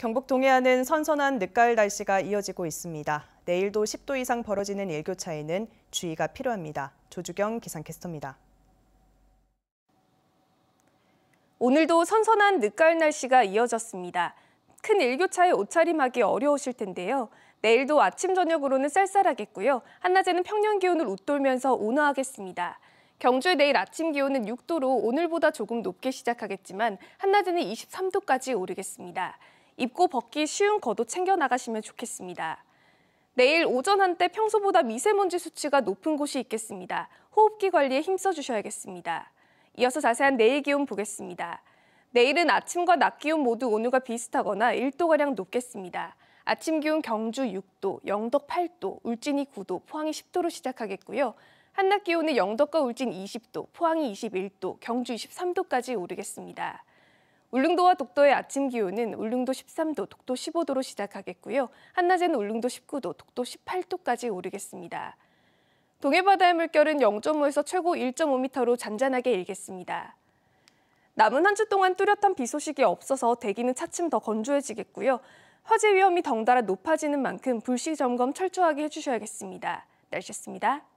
경북 동해안은 선선한 늦가을 날씨가 이어지고 있습니다. 내일도 10도 이상 벌어지는 일교 차에는 주의가 필요합니다. 조주경 기상캐스터입니다. 오늘도 선선한 늦가을 날씨가 이어졌습니다. 큰 일교차에 옷차림하기 어려우실 텐데요. 내일도 아침 저녁으로는 쌀쌀하겠고요. 한낮에는 평년 기온을 웃돌면서 온화하겠습니다. 경주의 내일 아침 기온은 6도로 오늘보다 조금 높게 시작하겠지만 한낮에는 23도까지 오르겠습니다. 입고 벗기 쉬운 겉옷 챙겨 나가시면 좋겠습니다. 내일 오전 한때 평소보다 미세먼지 수치가 높은 곳이 있겠습니다. 호흡기 관리에 힘써 주셔야겠습니다. 이어서 자세한 내일 기온 보겠습니다. 내일은 아침과 낮 기온 모두 오늘과 비슷하거나 1도가량 높겠습니다. 아침 기온 경주 6도, 영덕 8도, 울진이 9도, 포항이 10도로 시작하겠고요. 한낮 기온은 영덕과 울진 20도, 포항이 21도, 경주 23도까지 오르겠습니다. 울릉도와 독도의 아침 기온은 울릉도 13도, 독도 15도로 시작하겠고요. 한낮에는 울릉도 19도, 독도 18도까지 오르겠습니다. 동해바다의 물결은 0.5에서 최고 1.5m로 잔잔하게 일겠습니다. 남은 한 주 동안 뚜렷한 비 소식이 없어서 대기는 차츰 더 건조해지겠고요. 화재 위험이 덩달아 높아지는 만큼 불시 점검 철저하게 해주셔야겠습니다. 날씨였습니다.